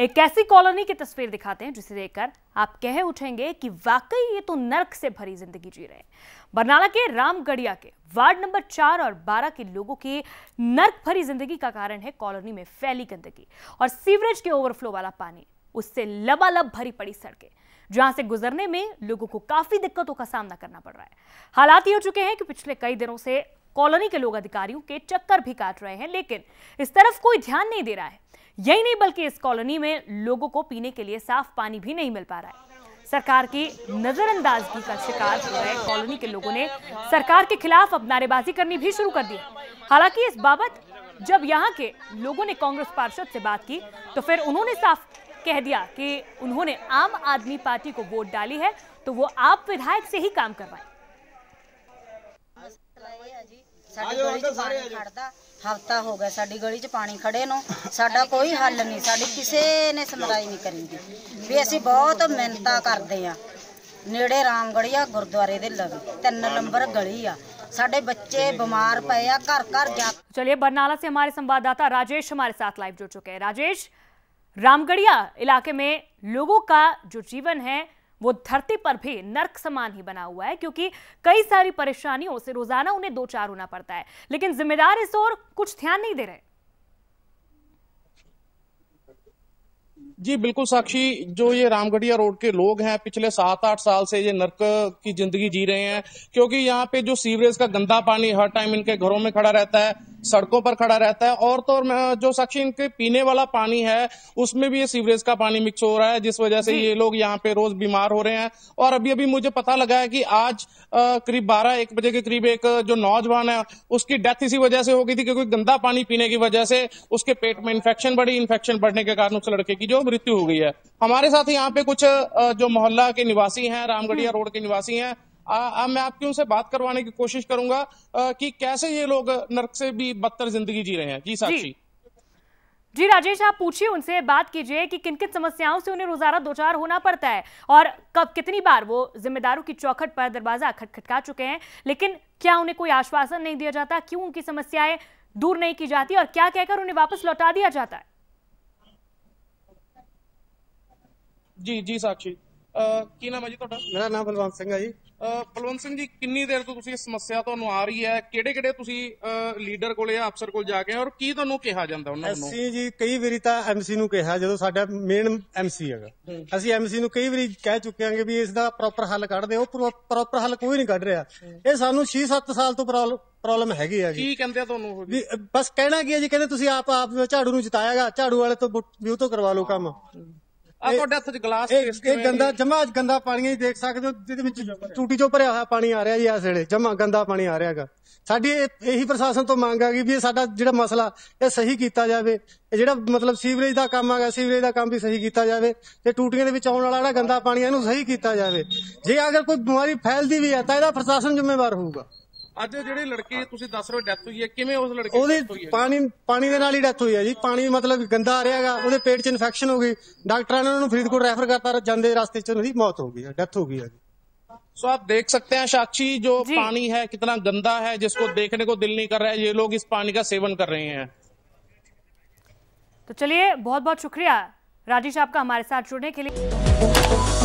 एक ऐसी कॉलोनी की तस्वीर दिखाते हैं जिसे देखकर आप कह उठेंगे कि वाकई ये तो नरक से भरी जिंदगी जी रहे बरनाला के रामगढ़िया के वार्ड नंबर चार और बारह के लोगों की नर्क भरी जिंदगी का कारण है कॉलोनी में फैली गंदगी और सीवरेज के ओवरफ्लो वाला पानी उससे लबालब भरी पड़ी सड़कें जहां से गुजरने में लोगों को काफी दिक्कतों का सामना करना पड़ रहा है हालात ये हो चुके हैं कि पिछले कई दिनों से कॉलोनी के लोग अधिकारियों के चक्कर भी काट रहे हैं लेकिन इस तरफ कोई ध्यान नहीं दे रहा है यही नहीं बल्कि इस कॉलोनी में लोगों को पीने के लिए साफ पानी भी नहीं मिल पा रहा है सरकार की नजरअंदाजगी का शिकार हो रहे कॉलोनी के लोगों ने सरकार के खिलाफ अब नारेबाजी करनी भी शुरू कर दी हालांकि इस बाबत जब यहाँ के लोगों ने कांग्रेस पार्षद से बात की तो फिर उन्होंने साफ कह दिया कि उन्होंने आम आदमी पार्टी को वोट डाली है तो वो आप विधायक से ही काम करवाए हफ्ता हो गया गली पानी खड़े नो सा कोई हल नहीं सा किसी ने सुनवाई नहीं करी भी असि बहुत मेहनत करते हैं नेड़े रामगढ़ी आ गुरुद्वारे लगे तीन नंबर गली आ साढ़े बच्चे बीमार पे आ घर घर जा चलिए बरनला से हमारे संवाददाता राजेश हमारे साथ लाइव जुड़ चुके हैं राजेश रामगढ़िया इलाके में लोगों का जो जीवन है वो धरती पर भी नर्क समान ही बना हुआ है क्योंकि कई सारी परेशानियों से रोजाना उन्हें दो चार होना पड़ता है लेकिन जिम्मेदार इस ओर कुछ ध्यान नहीं दे रहे जी बिल्कुल साक्षी जो ये रामगढ़िया रोड के लोग हैं पिछले सात आठ साल से ये नरक की जिंदगी जी रहे हैं क्योंकि यहाँ पे जो सीवरेज का गंदा पानी हर टाइम इनके घरों में खड़ा रहता है सड़कों पर खड़ा रहता है और तो जो साक्षी इनके पीने वाला पानी है उसमें भी ये सीवरेज का पानी मिक्स हो रहा है जिस वजह से ये लोग यहाँ पे रोज बीमार हो रहे हैं और अभी अभी मुझे पता लगा है कि आज करीब बारह एक बजे के करीब एक जो नौजवान है उसकी डेथ इसी वजह से हो गई थी क्योंकि गंदा पानी पीने की वजह से उसके पेट में इन्फेक्शन बढ़ी इन्फेक्शन बढ़ने के कारण उस लड़के की जो मृत्यु हो गई है हमारे साथ यहाँ पे कुछ जो मोहल्ला के निवासी हैं रामगढ़िया हम्म। रोड के निवासी हैं आ, आ, मैं आपकी उनसे बात करवाने की कोशिश करूंगा आ, कि कैसे ये लोग नरक से भी बदतर जिंदगी जी रहे हैं जी साक्षी जी राजेश आप पूछिए उनसे बात कीजिए कि किन किन समस्याओं से उन्हें रोजाना दो चार होना पड़ता है और कब कितनी बार वो जिम्मेदारों की चौखट पर दरवाजा खटखटका चुके हैं लेकिन क्या उन्हें कोई आश्वासन नहीं दिया जाता क्यों उनकी समस्याएं दूर नहीं की जाती और क्या कहकर उन्हें वापस लौटा दिया जाता है जी जी साक्षी ਕੀ ਨਾਮ ਹੈ ਜੀ ਤੁਹਾਡਾ ਮੇਰਾ ਨਾਮ ਬਲਵੰਤ ਸਿੰਘ ਹੈ ਜੀ ਬਲਵੰਤ ਸਿੰਘ ਜੀ ਕਿੰਨੀ ਦੇਰ ਤੋਂ ਤੁਸੀਂ ਇਸ ਸਮੱਸਿਆ ਤੁਹਾਨੂੰ ਆ ਰਹੀ ਹੈ ਕਿਹੜੇ ਕਿਹੜੇ ਤੁਸੀਂ ਲੀਡਰ ਕੋਲ ਜਾਂ ਅਫਸਰ ਕੋਲ ਜਾ ਕੇ ਔਰ ਕੀ ਤੁਹਾਨੂੰ ਕਿਹਾ ਜਾਂਦਾ ਉਹਨਾਂ ਨੂੰ ਅਸੀਂ ਜੀ ਕਈ ਵਾਰੀ ਤਾਂ ਐਮਸੀ ਨੂੰ ਕਿਹਾ ਜਦੋਂ ਸਾਡਾ ਮੇਨ ਐਮਸੀ ਹੈਗਾ ਅਸੀਂ ਐਮਸੀ ਨੂੰ ਕਈ ਵਾਰੀ ਕਹਿ ਚੁੱਕੇ ਹਾਂ ਵੀ ਇਸ ਦਾ ਪ੍ਰੋਪਰ ਹੱਲ ਕੱਢਦੇ ਉਹ ਪ੍ਰੋਪਰ ਹੱਲ ਕੋਈ ਨਹੀਂ ਕੱਢ ਰਿਹਾ ਇਹ ਸਾਨੂੰ 6-7 ਸਾਲ ਤੋਂ ਪ੍ਰੋਬਲਮ ਹੈਗੀ ਆ ਜੀ ਕੀ ਕਹਿੰਦੇ ਆ ਤੁਹਾਨੂੰ ਵੀ ਬਸ ਕਹਿਣਾ ਕੀ ਹੈ ਜੀ ਕਹਿੰਦੇ ਤੁਸੀਂ ਆਪ ਆਪ ਝਾੜੂ ਨੂੰ ਜਿਤਾਇਆਗਾ ਝਾੜੂ ਵਾਲੇ ਤੋਂ ਵਿਊ ਤੋਂ ਕਰਵਾ ਲਓ ਕੰਮ ਆ ਤੁਹਾਡੇ ਹੱਥ 'ਚ ਗਲਾਸ ਇਹ ਗੰਦਾ ਜਮਾ ਗੰਦਾ ਪਾਣੀ ਹੀ ਦੇਖ ਸਕਦੇ ਹੋ ਜਿਹਦੇ ਵਿੱਚ ਟੂਟੀ 'ਚੋਂ ਭਰਿਆ ਹੋਇਆ ਪਾਣੀ ਆ ਰਿਹਾ ਜੀ ਇਸ ਵੇਲੇ ਜਮਾ ਗੰਦਾ ਪਾਣੀ ਆ ਰਿਹਾਗਾ ਸਾਡੀ ਇਹੀ ਪ੍ਰਸ਼ਾਸਨ ਤੋਂ ਮੰਗ ਆ ਗਈ ਵੀ ਇਹ ਸਾਡਾ ਜਿਹੜਾ ਮਸਲਾ ਇਹ ਸਹੀ ਕੀਤਾ ਜਾਵੇ ਇਹ ਜਿਹੜਾ ਮਤਲਬ ਸੀਵਰੇਜ ਦਾ ਕੰਮ ਆਗਾ ਸੀਵਰੇਜ ਦਾ ਕੰਮ ਵੀ ਸਹੀ ਕੀਤਾ ਜਾਵੇ ਤੇ ਟੂਟੀਆਂ ਦੇ ਵਿੱਚ ਆਉਣ ਵਾਲਾ ਜਿਹੜਾ ਗੰਦਾ ਪਾਣੀ ਇਹਨੂੰ ਸਹੀ ਕੀਤਾ ਜਾਵੇ ਜੇ ਅਗਰ ਕੋਈ ਬਿਮਾਰੀ ਫੈਲਦੀ ਵੀ ਹੈ ਤਾਂ ਇਹਦਾ ਪ੍ਰਸ਼ਾਸਨ ਜ਼ਿੰਮੇਵਾਰ ਹੋਊਗਾ ਅੱਜ ਜਿਹੜੇ ਲੜਕੇ ਤੁਸੀਂ ਦੱਸ ਰਹੇ ਡੈਥ ਹੋਈ ਹੈ ਕਿਵੇਂ ਉਸ ਲੜਕੇ ਉਹਦੀ ਪਾਣੀ ਪਾਣੀ ਦੇ ਨਾਲ ਹੀ ਡੈਥ ਹੋਈ ਹੈ ਜੀ ਪਾਣੀ ਮਤਲਬ ਗੰਦਾ ਆ ਰਿਹਾਗਾ ਉਹਦੇ ਪੇਟ 'ਚ ਇਨਫੈਕਸ਼ਨ ਹੋ ਗਈ ਡਾਕਟਰਾਂ ਨੇ ਉਹਨੂੰ ਫਰੀਦਕੋਟ ਰੈਫਰ ਕਰਤਾ ਜਾਂਦੇ ਰਸਤੇ 'ਚ ਉਹਦੀ ਮੌਤ ਹੋ ਗਈ ਹੈ ਡੈਥ ਹੋ ਗਈ ਹੈ सो आप देख सकते हैं साक्षी जो पानी है कितना गंदा है जिसको देखने को दिल नहीं कर रहा है ये लोग इस पानी का सेवन कर रहे हैं तो चलिए बहुत बहुत शुक्रिया राजेश आपका हमारे साथ जुड़ने के लिए